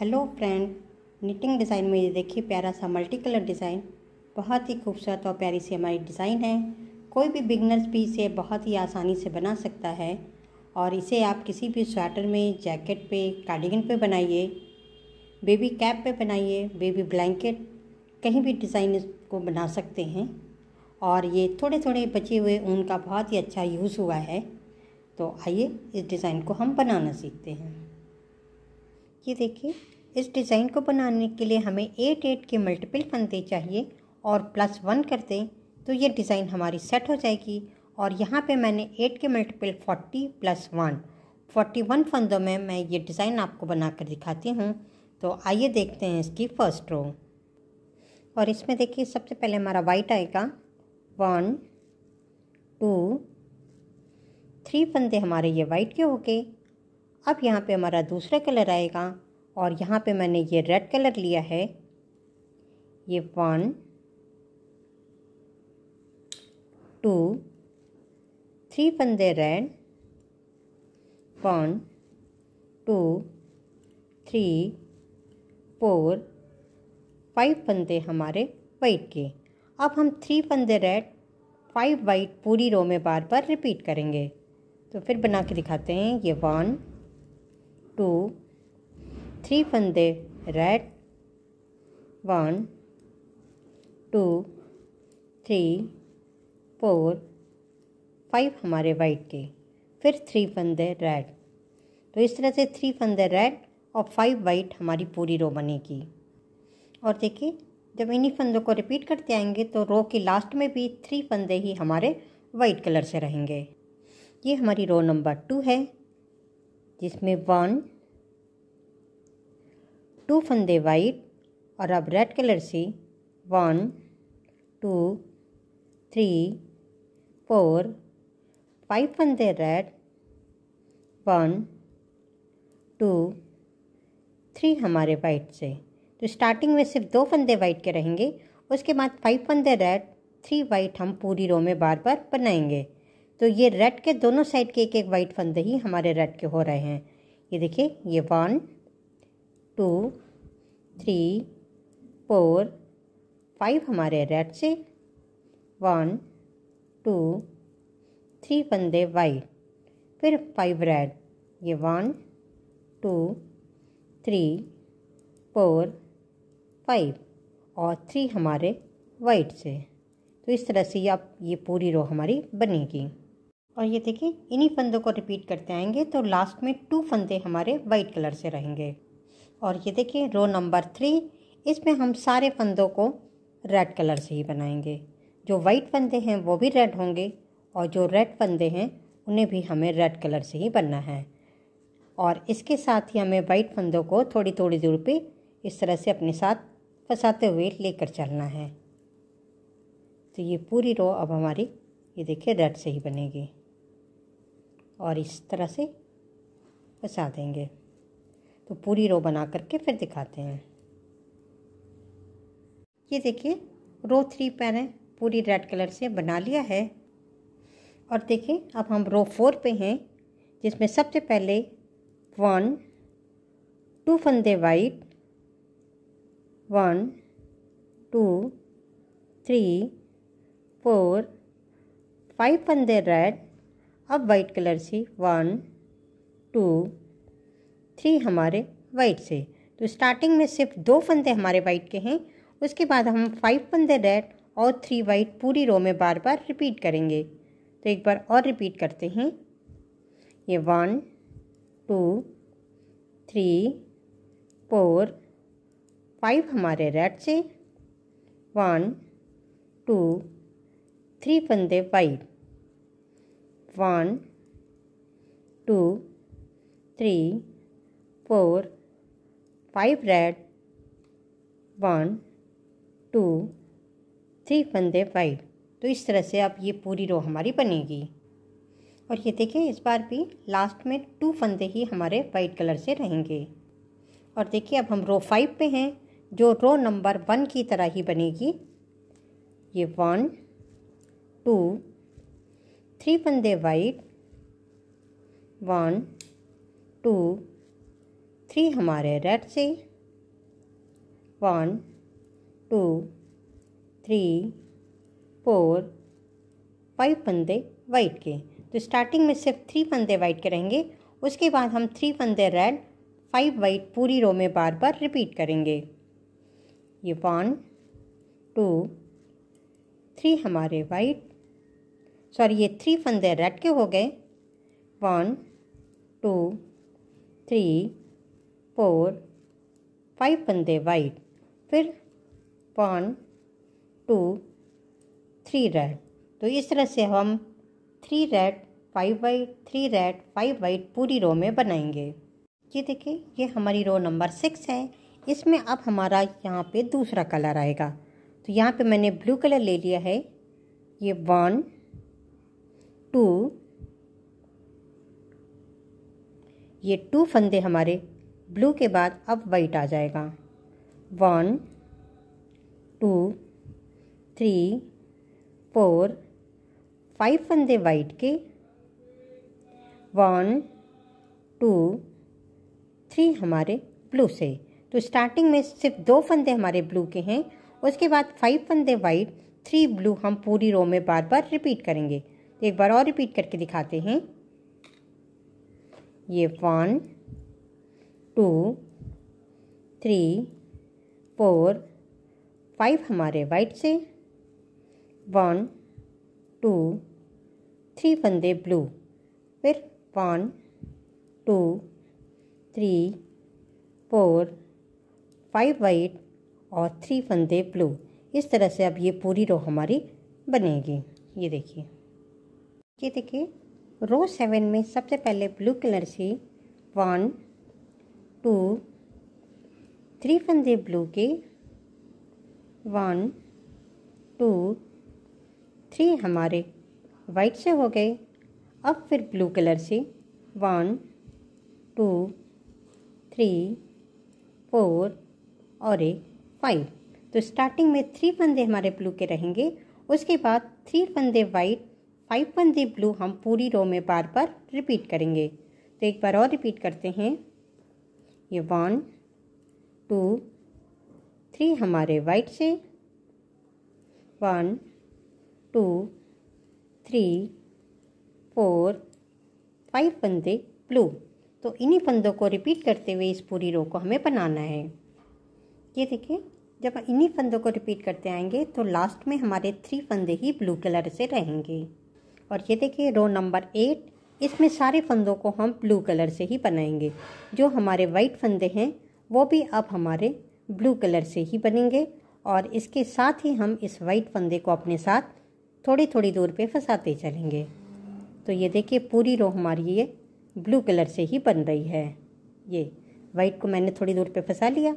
hello friend knitting design में ये देखिए प्यारा सा मल्टी कलर डिज़ाइन बहुत ही खूबसूरत और प्यारी सी हमारी डिज़ाइन है कोई भी बिगनर्स भी इसे बहुत ही आसानी से बना सकता है और इसे आप किसी भी स्वेटर में जैकेट पे कार्डिगन पे बनाइए बेबी कैप पे बनाइए बेबी ब्लैंकेट कहीं भी डिज़ाइन इसको बना सकते हैं और ये थोड़े थोड़े बचे हुए ऊन का बहुत ही अच्छा यूज़ हुआ है तो आइए इस डिज़ाइन को हम बनाना सीखते हैं ये देखिए इस डिज़ाइन को बनाने के लिए हमें एट एट के मल्टीपल फंदे चाहिए और प्लस वन कर दें तो ये डिज़ाइन हमारी सेट हो जाएगी और यहाँ पे मैंने एट के multiple forty plus one forty one फंदों में मैं ये डिज़ाइन आपको बनाकर दिखाती हूँ तो आइए देखते हैं इसकी फर्स्ट रो और इसमें देखिए सबसे पहले हमारा वाइट आएगा वन टू थ्री फंदे हमारे ये वाइट के हो गए अब यहाँ पे हमारा दूसरा कलर आएगा और यहाँ पे मैंने ये रेड कलर लिया है ये वन टू थ्री फंदे red one two three four five फंदे हमारे वाइट के अब हम थ्री फंदे रेड फाइव वाइट पूरी रो में बार बार रिपीट करेंगे तो फिर बना के दिखाते हैं ये वन टू थ्री फंदे red one two three four five हमारे वाइट के फिर थ्री फंदे रेड तो इस तरह से थ्री फंदे रेड और फाइव वाइट हमारी पूरी रो बनेगी और देखिए जब इन्हीं फंदों को रिपीट करते आएंगे तो रो के लास्ट में भी थ्री फंदे ही हमारे वाइट कलर से रहेंगे ये हमारी रो नंबर टू है जिसमें वन टू फंदे वाइट और अब रेड कलर से one two three four five फंदे रेड वन टू थ्री हमारे वाइट से तो स्टार्टिंग में सिर्फ दो फंदे वाइट के रहेंगे उसके बाद फाइव फंदे रेड थ्री वाइट हम पूरी रो में बार बार बनाएंगे तो ये रेड के दोनों साइड के एक एक वाइट फंदे ही हमारे रेड के हो रहे हैं ये देखिए ये one two three four five हमारे रेड से वन टू थ्री फंदे वाइट फिर फाइव रेड ये one two three four five और थ्री हमारे वाइट से तो इस तरह से आप ये पूरी रो हमारी बनेगी और ये देखिए इन्हीं फंदों को रिपीट करते आएंगे तो लास्ट में टू फंदे हमारे वाइट कलर से रहेंगे और ये देखिए रो नंबर थ्री इसमें हम सारे फंदों को रेड कलर से ही बनाएंगे जो वाइट फंदे हैं वो भी रेड होंगे और जो रेड फंदे हैं उन्हें भी हमें रेड कलर से ही बनना है और इसके साथ ही हमें वाइट फंदों को थोड़ी थोड़ी दूर पर इस तरह से अपने साथ फंसाते हुए लेकर चलना है तो ये पूरी रो अब हमारी ये देखिए रेड से ही बनेगी और इस तरह से फंसा देंगे तो पूरी रो बना करके फिर दिखाते हैं ये देखिए रो थ्री मैंने पूरी रेड कलर से बना लिया है और देखिए अब हम रो फोर पे हैं जिसमें सबसे पहले वन टू फंदे white one two three four five फंदे रेड अब वाइट कलर से वन टू थ्री हमारे वाइट से तो स्टार्टिंग में सिर्फ दो फंदे हमारे वाइट के हैं उसके बाद हम फाइव फंदे रेड और थ्री वाइट पूरी रो में बार बार रिपीट करेंगे तो एक बार और रिपीट करते हैं ये one two three four five हमारे रेड से वन टू थ्री फंदे white one two three four five red one two three फंदे फाइव तो इस तरह से आप ये पूरी रो हमारी बनेगी और ये देखें इस बार भी लास्ट में टू फंदे ही हमारे वाइट कलर से रहेंगे और देखिए अब हम रो फाइव पे हैं जो रो नंबर वन की तरह ही बनेगी ये वन टू थ्री फंदे वाइट वन टू थ्री हमारे रेड से one two three four five पंदे वाइट के तो स्टार्टिंग में सिर्फ थ्री पंदे वाइट के रहेंगे उसके बाद हम थ्री पंदे रेड फाइव वाइट पूरी रो में बार बार रिपीट करेंगे ये वन टू थ्री हमारे वाइट सॉरी ये थ्री फंदे रेड के हो गए one two three four five फंदे वाइट फिर वन टू थ्री रेड तो इस तरह से हम three red five white three red five white पूरी रो में बनाएंगे ये देखिए ये हमारी रो नंबर सिक्स है इसमें अब हमारा यहाँ पे दूसरा कलर आएगा तो यहाँ पे मैंने ब्लू कलर ले लिया है ये वन टू ये टू फंदे हमारे ब्लू के बाद अब वाइट आ जाएगा one two three four five फंदे वाइट के वन टू थ्री हमारे ब्लू से तो स्टार्टिंग में सिर्फ दो फंदे हमारे ब्लू के हैं उसके बाद फाइव फंदे वाइट थ्री ब्लू हम पूरी रो में बार बार रिपीट करेंगे एक बार और रिपीट करके दिखाते हैं ये one two three four five हमारे वाइट से वन टू थ्री फंदे ब्लू फिर one two three four five white और थ्री फंदे ब्लू इस तरह से अब ये पूरी रो हमारी बनेगी ये देखिए ये देखिए रो सेवन में सबसे पहले ब्लू कलर से वन टू थ्री फंदे ब्लू के वन टू थ्री हमारे वाइट से हो गए अब फिर ब्लू कलर से वन टू थ्री फोर और एक फाइव तो स्टार्टिंग में थ्री फंदे हमारे ब्लू के रहेंगे उसके बाद थ्री फंदे white five one deep blue हम पूरी रो में बार बार रिपीट करेंगे तो एक बार और रिपीट करते हैं ये वन टू थ्री हमारे वाइट से one two three four five फंदे ब्लू तो इन्हीं फंदों को रिपीट करते हुए इस पूरी रो को हमें बनाना है ये देखिए जब इन्हीं फंदों को रिपीट करते आएंगे तो लास्ट में हमारे थ्री फंदे ही ब्लू कलर से रहेंगे और ये देखिए रो नंबर एट इसमें सारे फंदों को हम ब्लू कलर से ही बनाएंगे जो हमारे वाइट फंदे हैं वो भी अब हमारे ब्लू कलर से ही बनेंगे और इसके साथ ही हम इस वाइट फंदे को अपने साथ थोड़ी थोड़ी दूर पे फंसाते चलेंगे तो ये देखिए पूरी रो हमारी ये ब्लू कलर से ही बन रही है ये वाइट को मैंने थोड़ी दूर पे फंसा लिया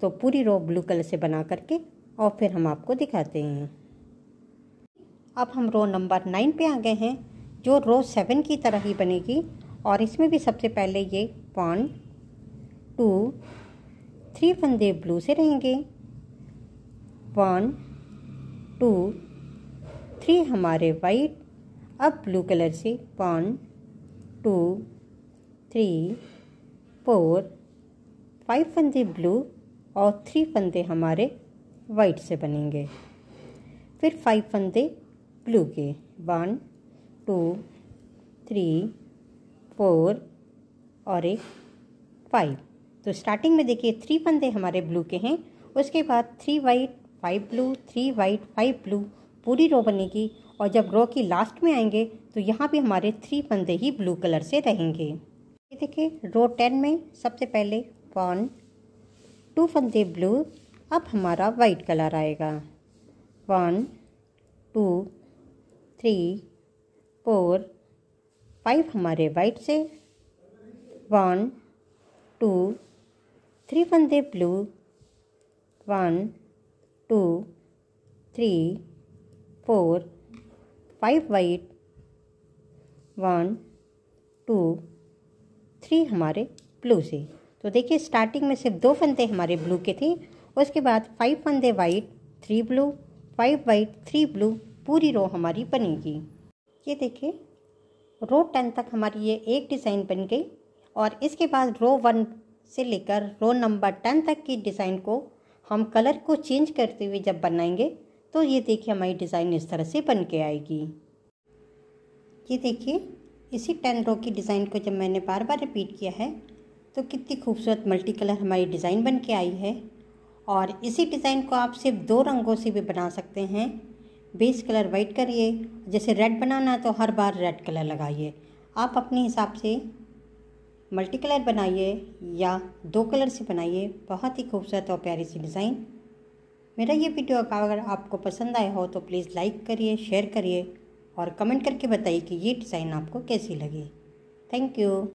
तो पूरी रो ब्लू कलर से बना करके और फिर हम आपको दिखाते हैं अब हम रो नंबर नाइन पे आ गए हैं जो रो सेवन की तरह ही बनेगी और इसमें भी सबसे पहले ये वन टू थ्री फंदे ब्लू से रहेंगे वन टू थ्री हमारे वाइट अब ब्लू कलर से one two three four five फंदे ब्लू और थ्री फंदे हमारे वाइट से बनेंगे फिर फाइव फंदे ब्लू के वन टू थ्री फोर और एक फाइव तो स्टार्टिंग में देखिए थ्री फंदे हमारे ब्लू के हैं उसके बाद three white five blue three white five blue पूरी रो बनेगी और जब रो की लास्ट में आएंगे तो यहाँ भी हमारे थ्री फंदे ही ब्लू कलर से रहेंगे ये देखिए रो टेन में सबसे पहले वन टू फंदे ब्लू अब हमारा वाइट कलर आएगा one two three four five हमारे वाइट से वन टू थ्री फंदे blue one two three four five white one two three हमारे ब्लू से तो देखिए स्टार्टिंग में सिर्फ दो फंदे हमारे ब्लू के थे उसके बाद फाइव फंदे white three blue five white three blue पूरी रो हमारी बनेगी ये देखिए रो टेन तक हमारी ये एक डिज़ाइन बन गई और इसके बाद रो वन से लेकर रो नंबर टेन तक की डिज़ाइन को हम कलर को चेंज करते हुए जब बनाएंगे तो ये देखिए हमारी डिज़ाइन इस तरह से बन के आएगी ये देखिए इसी टेन रो की डिज़ाइन को जब मैंने बार बार रिपीट किया है तो कितनी खूबसूरत मल्टी कलर हमारी डिज़ाइन बन के आई है और इसी डिज़ाइन को आप सिर्फ दो रंगों से भी बना सकते हैं बेस कलर वाइट करिए जैसे रेड बनाना है तो हर बार रेड कलर लगाइए आप अपने हिसाब से मल्टी कलर बनाइए या दो कलर से बनाइए बहुत ही खूबसूरत और प्यारी सी डिज़ाइन मेरा ये वीडियो अगर आपको पसंद आया हो तो प्लीज़ लाइक करिए शेयर करिए और कमेंट करके बताइए कि ये डिज़ाइन आपको कैसी लगी थैंक यू